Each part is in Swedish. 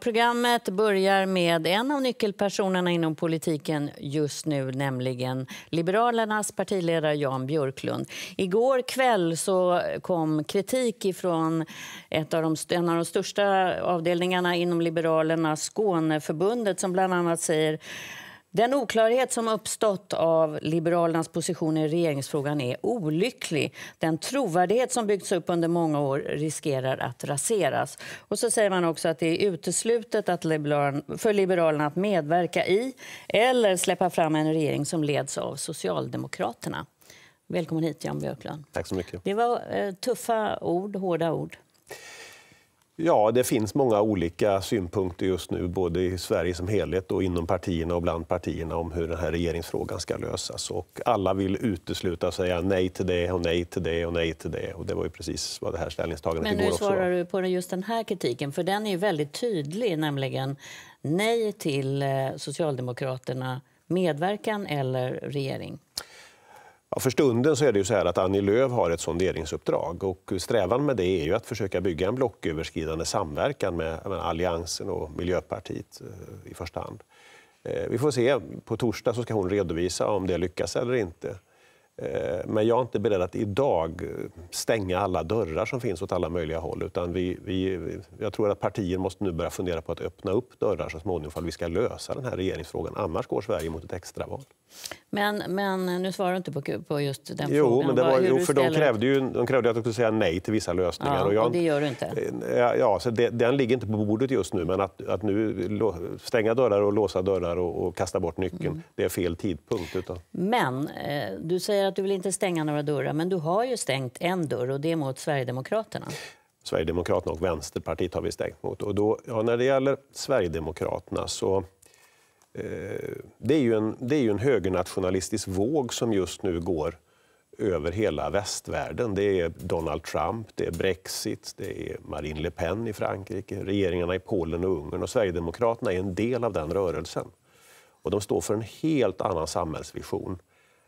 programmet börjar med en av nyckelpersonerna inom politiken just nu, nämligen Liberalernas partiledare Jan Björklund. Igår kväll så kom kritik från ett av de, en av de största avdelningarna inom Liberalerna, Skåneförbundet, som bland annat säger den oklarhet som uppstått av Liberalernas position i regeringsfrågan är olycklig. Den trovärdighet som byggts upp under många år riskerar att raseras. Och så säger man också att det är uteslutet att Liberalerna, för Liberalerna att medverka i eller släppa fram en regering som leds av Socialdemokraterna. Välkommen hit, Jan Björklund. Tack så mycket. Det var eh, tuffa ord, hårda ord. Ja, det finns många olika synpunkter just nu, både i Sverige som helhet och inom partierna och bland partierna om hur den här regeringsfrågan ska lösas. Och alla vill utesluta och säga nej till det och nej till det och nej till det. Och det var ju precis vad det här ställningstagandet Men igår också Men hur svarar du på just den här kritiken? För den är väldigt tydlig, nämligen nej till eh, Socialdemokraterna medverkan eller regering. Ja, för stunden så är det ju så här att Annie Lööf har ett sonderingsuppdrag och strävan med det är ju att försöka bygga en blocköverskridande samverkan med, Alliansen och Miljöpartiet eh, i första hand. Eh, vi får se. På torsdag så ska hon redovisa om det lyckas eller inte. Eh, men jag är inte beredd att idag stänga alla dörrar som finns åt alla möjliga håll. Utan vi, vi, jag tror att partier måste nu börja fundera på att öppna upp dörrar så småningom ifall vi ska lösa den här regeringsfrågan. Annars går Sverige mot ett extraval. Men, men nu svarar du inte på, på just den jo, frågan. Men det var, jo, för de krävde, ju, de krävde att jag skulle säga nej till vissa lösningar. Ja, och, jag, och det gör du inte. Eh, ja, så det, den ligger inte på bordet just nu. Men att, att nu stänga dörrar och låsa dörrar och, och kasta bort nyckeln, mm. det är fel tidpunkt. Utan... Men eh, du säger säger att du vill inte stänga några dörrar, men du har ju stängt en dörr och det är mot Sverigedemokraterna. Sverigedemokraterna och Vänsterpartiet har vi stängt mot. Och då, ja, när det gäller Sverigedemokraterna så eh, det är ju en, det är ju en högernationalistisk våg som just nu går över hela västvärlden. Det är Donald Trump, det är Brexit, det är Marine Le Pen i Frankrike, regeringarna i Polen och Ungern. Och Sverigedemokraterna är en del av den rörelsen. Och de står för en helt annan samhällsvision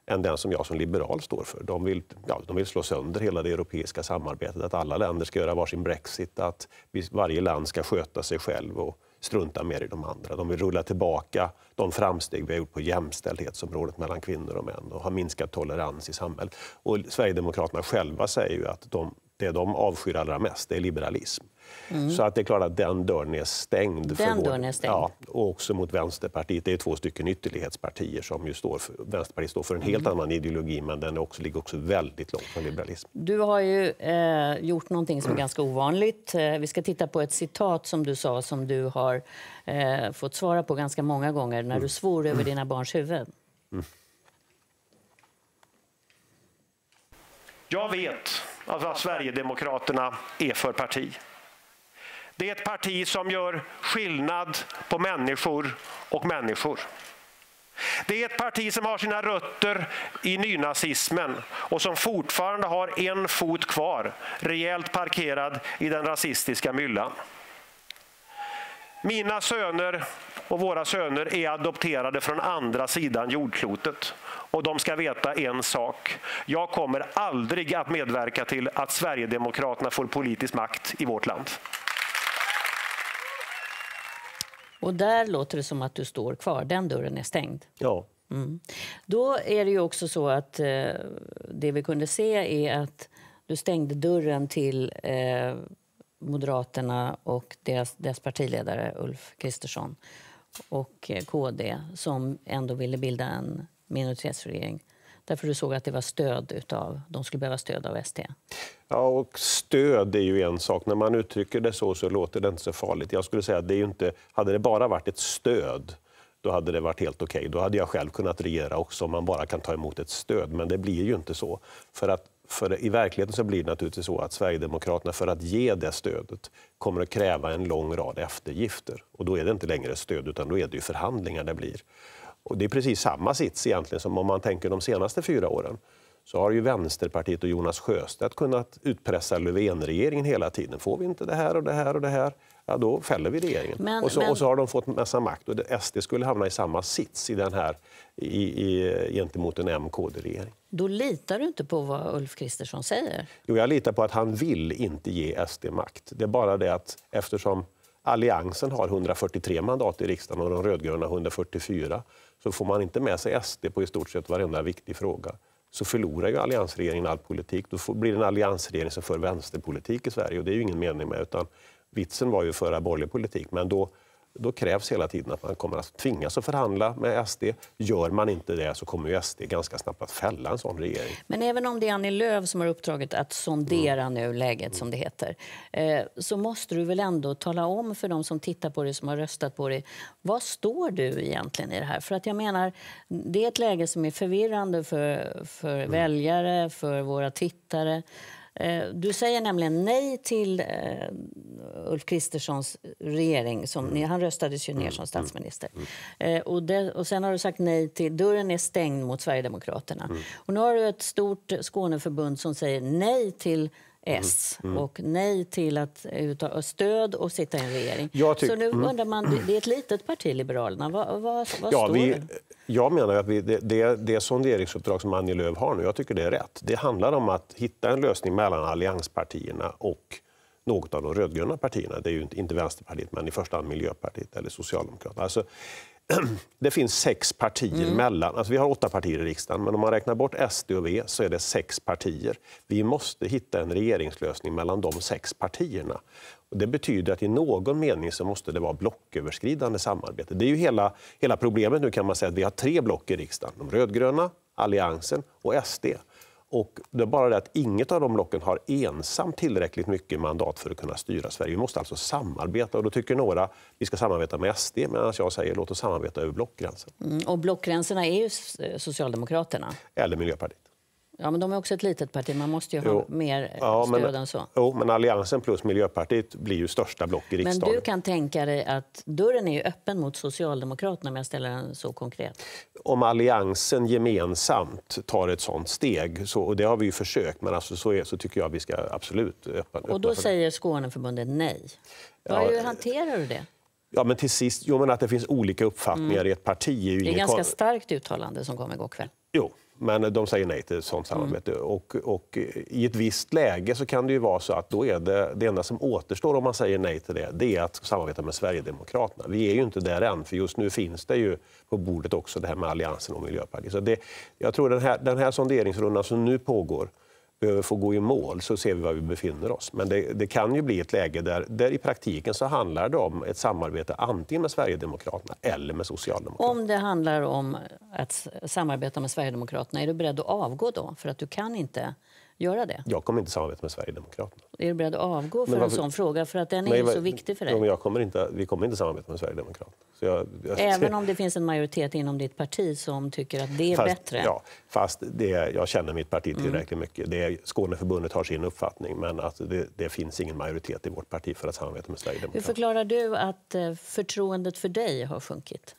än den som jag som liberal står för. De vill, ja, de vill slå sönder hela det europeiska samarbetet, att alla länder ska göra varsin Brexit, att varje land ska sköta sig själv och strunta mer i de andra. De vill rulla tillbaka de framsteg vi har gjort på jämställdhetsområdet mellan kvinnor och män och ha minskat tolerans i samhället. Och Sverigedemokraterna själva säger ju att de, det de avskyr allra mest det är liberalism. Mm. Så att det är klart att den dörren är stängd. Den för vår... är stängd. Ja, och också mot Vänsterpartiet. Det är två stycken ytterlighetspartier. som ju står för... Vänsterpartiet står för en helt mm. annan ideologi men den också, ligger också väldigt långt från liberalism. Du har ju eh, gjort någonting som är ganska ovanligt. Eh, vi ska titta på ett citat som du sa som du har eh, fått svara på ganska många gånger när du mm. svor mm. över dina barns huvud. Mm. Jag vet vad Sverigedemokraterna är för parti. Det är ett parti som gör skillnad på människor och människor. Det är ett parti som har sina rötter i nynazismen och som fortfarande har en fot kvar, rejält parkerad i den rasistiska myllan. Mina söner och våra söner är adopterade från andra sidan jordklotet. Och de ska veta en sak. Jag kommer aldrig att medverka till att Sverigedemokraterna får politisk makt i vårt land. Och där låter det som att du står kvar. Den dörren är stängd. Ja. Mm. Då är det ju också så att eh, det vi kunde se är att du stängde dörren till eh, Moderaterna och deras, deras partiledare Ulf Kristersson och eh, KD som ändå ville bilda en minoritetsregering. Därför du såg att det var stöd utav, de skulle behöva stöd av ST. Ja, och stöd är ju en sak. När man uttrycker det så så låter det inte så farligt. Jag skulle säga att det är inte, hade det bara varit ett stöd då hade det varit helt okej. Okay. Då hade jag själv kunnat regera också om man bara kan ta emot ett stöd. Men det blir ju inte så. För att för I verkligheten så blir det naturligtvis så att Sverigedemokraterna för att ge det stödet kommer att kräva en lång rad eftergifter. Och då är det inte längre stöd utan då är det ju förhandlingar det blir. Och det är precis samma sits egentligen som om man tänker de senaste fyra åren. Så har ju Vänsterpartiet och Jonas Sjöstedt kunnat utpressa Löfven-regeringen hela tiden. Får vi inte det här och det här och det här, ja, då fäller vi regeringen. Men, och, så, men... och, så, har de fått massa makt. Och SD skulle hamna i samma sits i den här, i, i, gentemot en M-KD-regering. Då litar du inte på vad Ulf Kristersson säger? Jo, jag litar på att han vill inte ge SD makt. Det är bara det att eftersom Alliansen har 143 mandat i riksdagen och de rödgröna 144. Så får man inte med sig SD på i stort sett varenda viktig fråga så förlorar ju alliansregeringen all politik. Då blir det en alliansregering som för vänsterpolitik i Sverige och det är ju ingen mening med. Utan vitsen var ju att föra borgerlig politik, men då då krävs hela tiden att man kommer att tvingas att förhandla med SD. Gör man inte det så kommer ju SD ganska snabbt att fälla en sån regering. Men även om det är Annie Lööf som har uppdraget att sondera mm. nu läget, som det heter, eh, så måste du väl ändå tala om för de som tittar på dig, som har röstat på dig, vad står du egentligen i det här? För att jag menar, det är ett läge som är förvirrande för, för mm. väljare, för våra tittare. Eh, du säger nämligen nej till eh, Ulf Kristerssons regering. Som, mm. Han röstades ju ner mm, som mm, statsminister. Mm. Eh, och, det, och, Sen har du sagt nej till... Dörren är stängd mot Sverigedemokraterna. Mm. Och nu har du ett stort Skåneförbund som säger nej till mm, S och nej till att ta stöd och sitta i en regering. Så nu undrar man, det är ett litet parti, Liberalerna. Vad, vad, vad ja, står vi, det? Jag menar att vi, det, det, det sonderingsuppdrag som Annie Lööf har nu, jag tycker det är rätt. Det handlar om att hitta en lösning mellan allianspartierna och något av de rödgröna partierna. Det är ju inte, inte Vänsterpartiet, men i första hand Miljöpartiet eller Socialdemokraterna. Alltså, det finns sex partier mm. mellan. Alltså vi har åtta partier i riksdagen, men om man räknar bort SD och V så är det sex partier. Vi måste hitta en regeringslösning mellan de sex partierna. Och det betyder att i någon mening så måste det vara blocköverskridande samarbete. Det är ju hela, hela problemet nu kan man säga att vi har tre block i riksdagen. De rödgröna, Alliansen och SD. Och det är bara det att inget av de blocken har ensamt tillräckligt mycket mandat för att kunna styra Sverige. Vi måste alltså samarbeta. Och då tycker några att vi ska samarbeta med SD medan jag säger låt oss samarbeta över blockgränsen. Mm, och blockgränserna är ju Socialdemokraterna. Eller Miljöpartiet. Ja, men de är också ett litet parti. Man måste ju ha jo. mer ja, stöd men, än så. Jo, men Alliansen plus Miljöpartiet blir ju största block i riksdagen. Men du kan tänka dig att dörren är ju öppen mot Socialdemokraterna, om jag ställer den så konkret. Om Alliansen gemensamt tar ett sånt steg, så, och det har vi ju försökt, men alltså så, är, så tycker jag vi ska absolut öppna Och då öppna säger Skåneförbundet nej. Ja, Hur hanterar du det? Ja, men till sist, jo, men att det finns olika uppfattningar mm. i ett parti är ju Det är ganska starkt uttalande som kom igår kväll. Jo. Men de säger nej till ett sånt mm. samarbete. Mm. Och, och, I ett visst läge så kan det ju vara så att då är det, det enda som återstår om man säger nej till det, det är att samarbeta med Sverigedemokraterna. Vi är ju inte där än, för just nu finns det ju på bordet också det här med Alliansen och Miljöpartiet. Så det, jag tror den här, den här sonderingsrundan som nu pågår behöver få gå i mål så ser vi var vi befinner oss. Men det, det, kan ju bli ett läge där, där i praktiken så handlar det om ett samarbete antingen med Sverigedemokraterna eller med Socialdemokraterna. Om det handlar om att samarbeta med Sverigedemokraterna, är du beredd att avgå då? För att du kan inte göra det? Jag kommer inte samarbeta med Sverigedemokraterna. Är du beredd att avgå för varför... en sån fråga? För att den är ju så viktig för dig. Jag kommer inte, vi kommer inte samarbeta med Sverigedemokraterna. Jag, jag... Även om det finns en majoritet inom ditt parti som tycker att det är fast, bättre? Ja, fast det, jag känner mitt parti tillräckligt mm. mycket. Det, Skåneförbundet har sin uppfattning men att det, det, finns ingen majoritet i vårt parti för att samarbeta med Sverigedemokraterna. Hur förklarar du att eh, förtroendet för dig har sjunkit?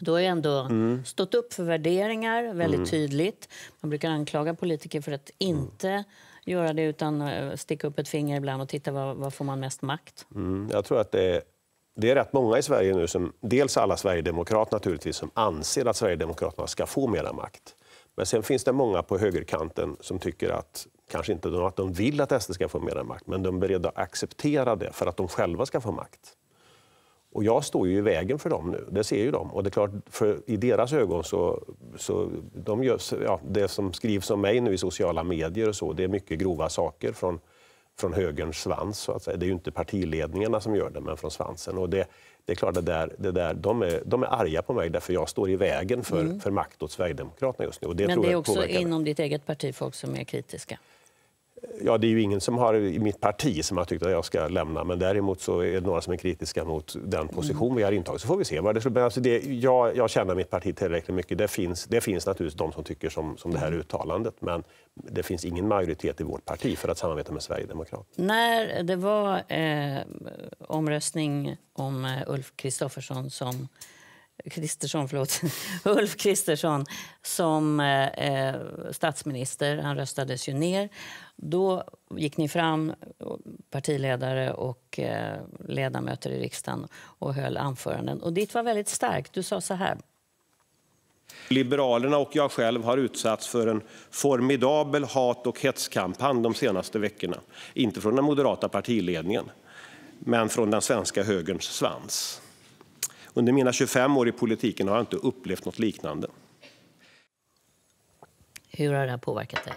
Du har jag ändå mm. stått upp för värderingar väldigt mm. tydligt. Man brukar anklaga politiker för att mm. inte mm. göra det utan eh, sticka upp ett finger ibland och titta vad, vad får man mest makt. Mm. Jag tror att det är, det är rätt många i Sverige nu, som, dels alla sverigedemokrater naturligtvis, som anser att Sverigedemokraterna ska få mera makt. Men sen finns det många på högerkanten som tycker att kanske inte att de vill att SD ska få mera makt, men de är beredda att acceptera det för att de själva ska få makt. Och jag står ju i vägen för dem nu, det ser ju de. Och det är klart, i deras ögon så... så de gör, ja, det som skrivs om mig nu i sociala medier och så, det är mycket grova saker från, från högerns svans. Så att säga. Det är ju inte partiledningarna som gör det, men från svansen. Och det, det är klart, det där, det där, de, är, de är arga på mig därför jag står i vägen för, mm. för makt åt Sverigedemokraterna just nu. Det men det är också inom ditt eget parti folk som är kritiska? Ja, det är ju ingen som har i mitt parti som har tyckt att jag ska lämna men däremot så är det några som är kritiska mot den position vi har intagit. Så får vi se. Vad det, men alltså det, jag, jag känner mitt parti tillräckligt mycket. Det finns, det finns naturligtvis de som tycker som, som det här uttalandet men det finns ingen majoritet i vårt parti för att samarbeta med Sverigedemokraterna. När det var eh, omröstning om eh, Ulf Kristersson som Kristersson, förlåt, Ulf Kristersson som eh, eh, statsminister. Han röstades ju ner. Då gick ni fram, partiledare och eh, ledamöter i riksdagen, och höll anföranden. Och ditt var väldigt starkt. Du sa så här. Liberalerna och jag själv har utsatts för en formidabel hat och hetskampanj de senaste veckorna. Inte från den moderata partiledningen, men från den svenska högerns svans. Under mina 25 år i politiken har jag inte upplevt något liknande. Hur har det här påverkat dig?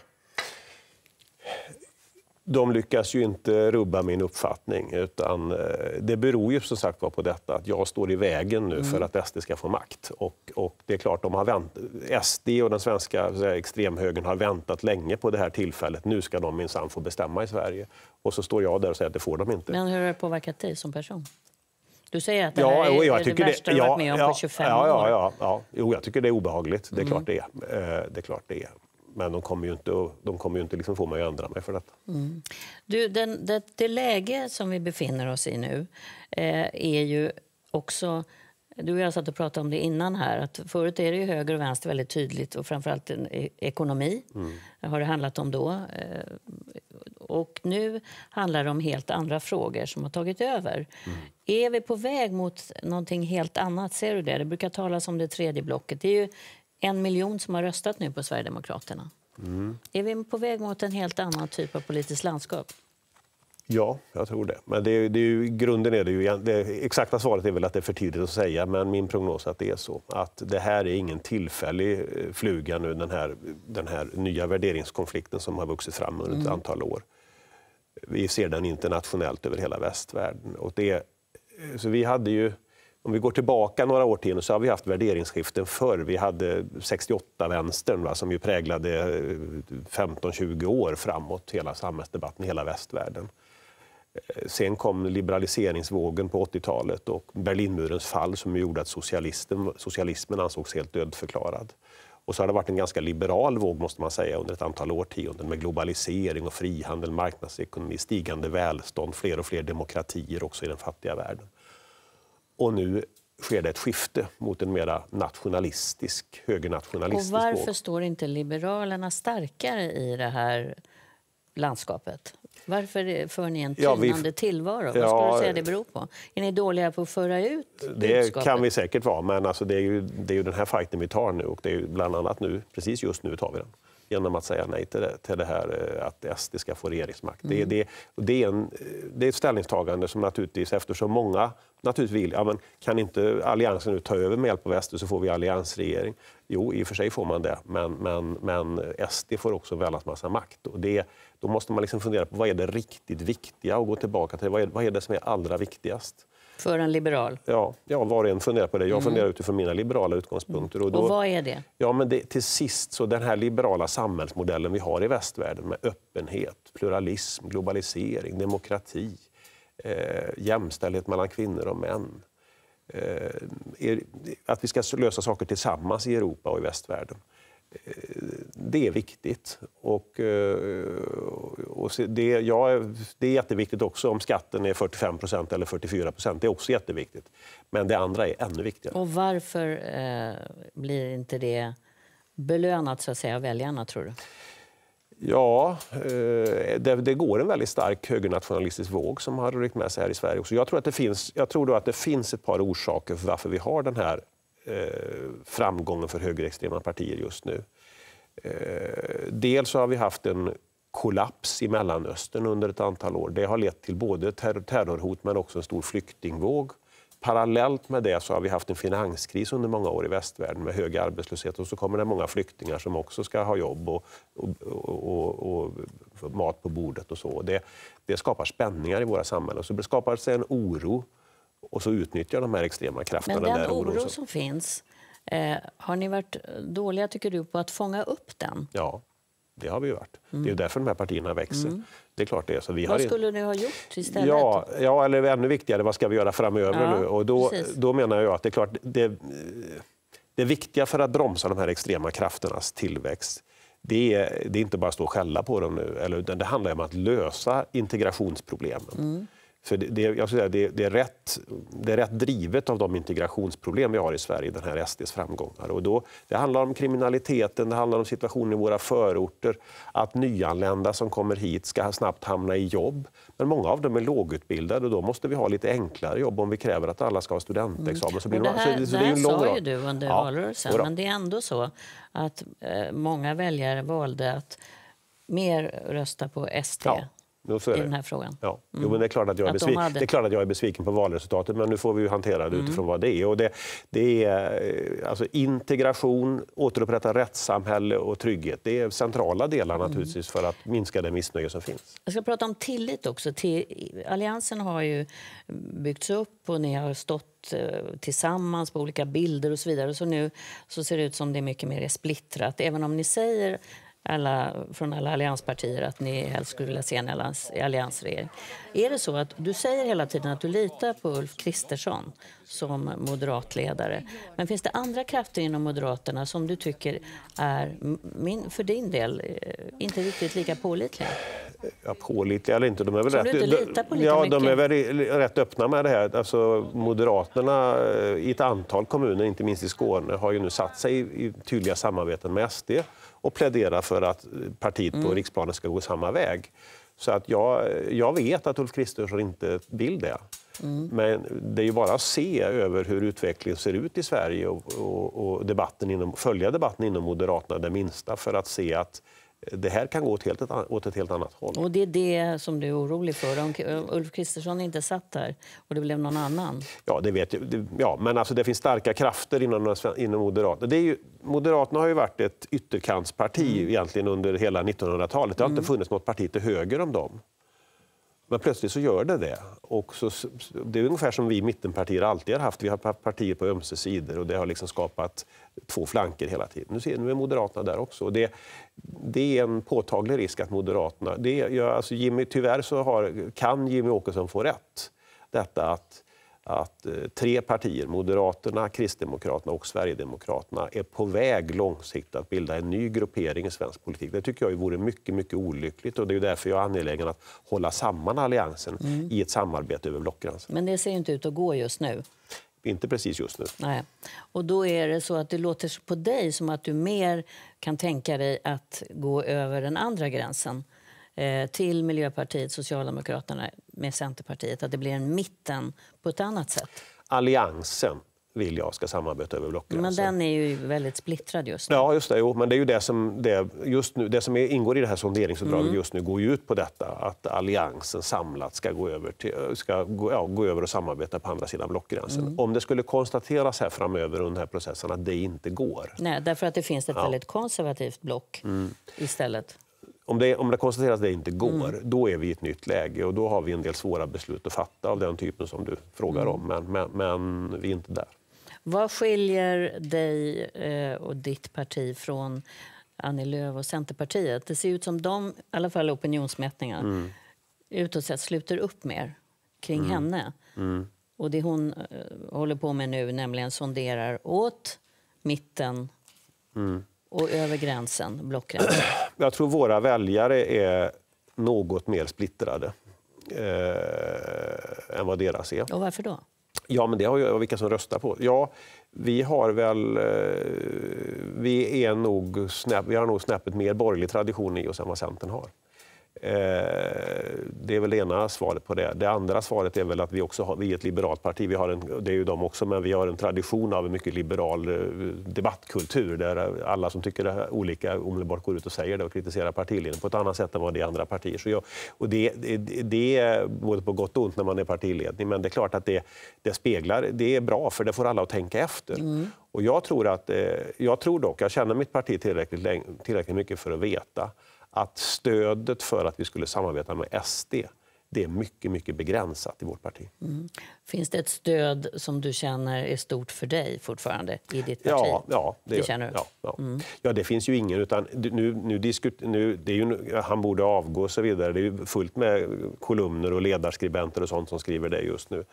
de lyckas ju inte rubba min uppfattning. utan eh, Det beror ju som sagt på detta att jag står i vägen nu mm. för att SD ska få makt. Och, och det är klart, de har vänt, SD och den svenska extremhögern har väntat länge på det här tillfället. Nu ska de minsann få bestämma i Sverige. Och så står jag där och säger att det får de inte. Men hur har det påverkat dig som person? Du säger att det ja, här är jag det värsta det, ja, du varit med om ja, på 25 ja, ja, år. Ja, ja, Jo, jag tycker det är obehagligt. Det är mm. klart det är. Eh, det är, klart det är. Men de kommer ju inte, de kommer ju inte liksom få mig att ändra mig för detta. Mm. Du, den, det, det läge som vi befinner oss i nu eh, är ju också du och jag satt och pratade om det innan här. Att förut är det ju höger och vänster väldigt tydligt och framförallt en e- ekonomi mm. har det handlat om då. Eh, och nu handlar det om helt andra frågor som har tagit över. Mm. Är vi på väg mot någonting helt annat? Ser du det? Det brukar talas om det tredje blocket. Det är ju en miljon som har röstat nu på Sverigedemokraterna. Mm. Är vi på väg mot en helt annan typ av politiskt landskap? Ja, jag tror det. Men det, det är ju, grunden är det ju, det exakta svaret är väl att det är för tidigt att säga, men min prognos är att det är så. Att det här är ingen tillfällig eh, fluga nu, den här, den här nya värderingskonflikten som har vuxit fram under ett mm. antal år. Vi ser den internationellt över hela västvärlden. Och det, eh, så vi hade ju, om vi går tillbaka några årtionden så har vi haft värderingsskiften förr. Vi hade 68-vänstern som ju präglade 15-20 eh, år framåt hela samhällsdebatten hela västvärlden. Eh, sen kom liberaliseringsvågen på 80-talet och Berlinmurens fall som gjorde att socialismen, socialismen ansågs helt dödförklarad. Och så har det varit en ganska liberal våg måste man säga under ett antal årtionden med globalisering och frihandel, marknadsekonomi, stigande välstånd, fler och fler demokratier också i den fattiga världen. Och nu sker det ett skifte mot en mer nationalistisk, högernationalistisk och Varför våg. står inte Liberalerna starkare i det här landskapet? Varför för ni en tynande ja, vi... tillvaro? Vad ja, skulle du säga det beror på? Är ni dåliga på att föra ut Det budskapet? kan vi säkert vara, men alltså det, är ju, det är ju den här fighten vi tar nu och det är bland annat nu, precis just nu tar vi den genom att säga nej till det, till det här eh, att SD ska få regeringsmakt. Mm. Det, det, det, är en, eh, det är ett ställningstagande som naturligtvis, eftersom många naturligtvis vill, ja, men kan inte Alliansen nu ta över med hjälp av SD så får vi alliansregering. Jo, i och för sig får man det, men, men, men SD får också en massa makt. Och det, då måste man liksom fundera på vad är det riktigt viktiga att gå tillbaka till. Vad är, vad är det som är allra viktigast? För en liberal? Ja, ja var och en funderar på det. Jag mm. funderar utifrån mina liberala utgångspunkter. Och, då, och vad är det? Ja, men det, Till sist, så den här liberala samhällsmodellen vi har i västvärlden med öppenhet, pluralism, globalisering, demokrati, eh, jämställdhet mellan kvinnor och män. Eh, er, att vi ska lösa saker tillsammans i Europa och i västvärlden det är viktigt. Och, eh, och det, ja, det är jätteviktigt också om skatten är 45 procent eller 44 procent. Det är också jätteviktigt. Men det andra är ännu viktigare. Och varför eh, blir inte det belönat så att säga, av väljarna, tror du? Ja, eh, det, går en väldigt stark högernationalistisk våg som har ryckt med sig här i Sverige. Också. Jag tror, att det finns, jag tror då att det finns ett par orsaker för varför vi har den här Eh, framgången för högerextrema partier just nu. Eh, dels har vi haft en kollaps i Mellanöstern under ett antal år. Det har lett till både terrorhot men också en stor flyktingvåg. Parallellt med det så har vi haft en finanskris under många år i västvärlden med hög arbetslöshet och så kommer det många flyktingar som också ska ha jobb och, och, och, och mat på bordet och så. Det, det skapar spänningar i våra samhällen och så skapar sig en oro och så utnyttjar de här extrema krafterna. Men den, den oro som, som finns, eh, har ni varit dåliga, tycker du, på att fånga upp den? Ja, det har vi varit. Mm. Det är mm. därför de här partierna växer. Mm. Det är klart det. Så vi vad har skulle ni ha gjort istället? Ja, ja, eller ännu viktigare, vad ska vi göra framöver ja, nu? Och då, då menar jag att det är klart, det, det viktiga för att bromsa de här extrema krafternas tillväxt det är, det är inte bara att stå och skälla på dem nu, eller, utan det handlar om att lösa integrationsproblemen. Mm. För det, jag säga, det, det, är rätt, det är rätt drivet av de integrationsproblem vi har i Sverige, den här SDs framgångar. Och då, det handlar om kriminaliteten, det handlar om situationen i våra förorter, att nyanlända som kommer hit ska snabbt hamna i jobb. Men många av dem är lågutbildade och då måste vi ha lite enklare jobb om vi kräver att alla ska ha studentexamen. Så blir mm. det här, så, så det här sa ju du under ja, valrörelsen, men det är ändå så att eh, många väljare valde att mer rösta på SD ja. Då så i det. den här frågan. Ja. Jo, mm. men det, är klart att jag är besviken. De det är klart att jag är besviken på valresultatet men nu får vi hantera det mm. utifrån mm. vad det är. Och det, det är eh, alltså integration, återupprätta rättssamhälle och trygghet. Det är centrala delar mm. naturligtvis för att minska det missnöje som finns. Jag ska prata om tillit också. Alliansen har ju byggts upp och ni har stått eh, tillsammans på olika bilder och så vidare. Så nu så ser det ut som det är mycket mer splittrat. Även om ni säger alla, från alla allianspartier att ni helst skulle vilja se en allians, alliansregering. Är det så att du säger hela tiden att du litar på Ulf Kristersson som moderatledare. Men finns det andra krafter inom Moderaterna som du tycker är, min, för din del, eh, inte riktigt lika pålitliga? Ja, pålitliga eller inte, de är väl, rätt, inte på ja, de är väl rätt öppna med det här. Alltså, Moderaterna eh, i ett antal kommuner, inte minst i Skåne, har ju nu satt sig i tydliga samarbeten med SD och pläderar för att eh, partiet mm. på riksplanen ska gå samma väg. Så att jag, jag vet att Ulf Kristersson inte vill det. Mm. Men det är ju bara att se över hur utvecklingen ser ut i Sverige och, och, och debatten inom, följa debatten inom Moderaterna det minsta för att se att det här kan gå åt, helt, åt ett helt annat håll. Och Det är det som du är orolig för? Om Ulf Kristersson inte satt här och det blev någon annan? Ja, det vet jag. Ja, men alltså det finns starka krafter inom, inom Moderaterna. Ju, Moderaterna har ju varit ett ytterkantsparti mm. egentligen under hela 1900-talet. Det har mm. inte funnits något parti till höger om dem. Men plötsligt så gör det det. Och så, det är ungefär som vi mittenpartier alltid har haft. Vi har partier på ömse sidor och det har liksom skapat två flanker hela tiden. Nu, ser, nu är Moderaterna där också. Det, det är en påtaglig risk att Moderaterna... Det, ja, alltså Jimmy, tyvärr så har, kan Jimmy Åkesson få rätt. Detta att att eh, tre partier, Moderaterna, Kristdemokraterna och Sverigedemokraterna, är på väg långsiktigt att bilda en ny gruppering i svensk politik. Det tycker jag vore mycket, mycket olyckligt och det är därför jag är angelägen att hålla samman alliansen mm. i ett samarbete över blockgränsen. Men det ser inte ut att gå just nu. Inte precis just nu. Nej. Och då är det så att det låter på dig som att du mer kan tänka dig att gå över den andra gränsen eh, till Miljöpartiet, Socialdemokraterna, med Centerpartiet, att det blir en mitten på ett annat sätt? Alliansen vill jag ska samarbeta över blockgränsen. Men alltså. den är ju väldigt splittrad just nu. Ja, just det. Jo, men det är ju det som, det, just nu, det som ingår i det här sonderingsuppdraget mm. just nu går ju ut på detta att alliansen samlat ska gå över, till, ska gå, ja, gå över och samarbeta på andra sidan blockgränsen. Mm. Om det skulle konstateras här framöver under den här processen att det inte går. Nej, därför att det finns ett ja. väldigt konservativt block mm. istället om det, om det konstateras att det inte går, mm. då är vi i ett nytt läge och då har vi en del svåra beslut att fatta av den typen som du frågar mm. om, men, men, men, vi är inte där. Vad skiljer dig eh, och ditt parti från Annie Lööf och Centerpartiet? Det ser ut som de, i alla fall opinionsmätningar, mm. utåt sett sluter upp mer kring mm. henne. Mm. Och det hon eh, håller på med nu, nämligen sonderar åt mitten Mm och över gränsen, blockgränsen? Jag tror våra väljare är något mer splittrade eh, än vad deras är. Och varför då? Ja, men det har ju vilka som röstar på. Ja, vi har väl... Eh, vi, är nog snäpp, vi har nog snäppet mer borgerlig tradition i oss än vad Centern har. Eh, det är väl det ena svaret på det. Det andra svaret är väl att vi också har, vi är ett liberalt parti. Vi har en, det är ju de också, men vi har en tradition av en mycket liberal eh, debattkultur där alla som tycker olika omedelbart går ut och säger det och kritiserar partiledningen på ett annat sätt än vad det är andra partier. Så jag, och det, det, det är både på gott och ont när man är partiledning, men det är klart att det, det speglar, det är bra för det får alla att tänka efter. Mm. Och jag tror, att, eh, jag tror dock, jag känner mitt parti tillräckligt, tillräckligt mycket för att veta att stödet för att vi skulle samarbeta med SD det är mycket, mycket begränsat i vårt parti. Mm. Finns det ett stöd som du känner är stort för dig fortfarande i ditt parti? Ja, ja det, det känner du? Ja, ja. Mm. ja, det finns ju ingen. Utan nu, nu nu, det är ju, han borde avgå och så vidare. Det är fullt med kolumner och ledarskribenter och sånt som skriver det just nu.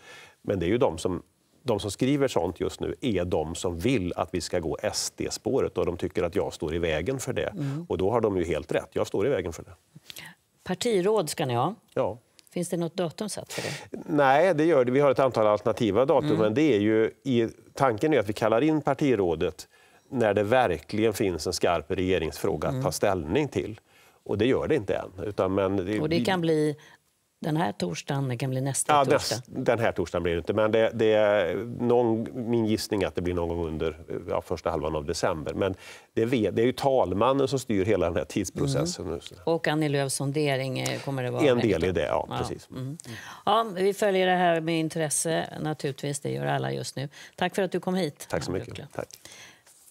Men det är ju de som de som skriver sånt just nu är de som vill att vi ska gå SD-spåret och de tycker att jag står i vägen för det. Mm. Och då har de ju helt rätt. Jag står i vägen för det. Partiråd ska ni ha. Ja. Finns det något datum satt för det? Nej, det gör det. Vi har ett antal alternativa datum. Mm. Men det är ju, tanken är att vi kallar in partirådet när det verkligen finns en skarp regeringsfråga mm. att ta mm. ställning till. Och det gör det inte än. Utan, men det, och det kan bli den här torsdagen, det kan bli nästa ja, torsdag. Den här torsdagen blir det inte, men det, det är någon, min gissning är att det blir någon gång under ja, första halvan av december. Men det är, det är ju talmannen som styr hela den här tidsprocessen. Mm. Och Annie Lööfs sondering eh, kommer det vara. En del i det, ja. ja. Mm. Ja, vi följer det här med intresse, naturligtvis. Det gör alla just nu. Tack för att du kom hit. Tack så mycket. Tack.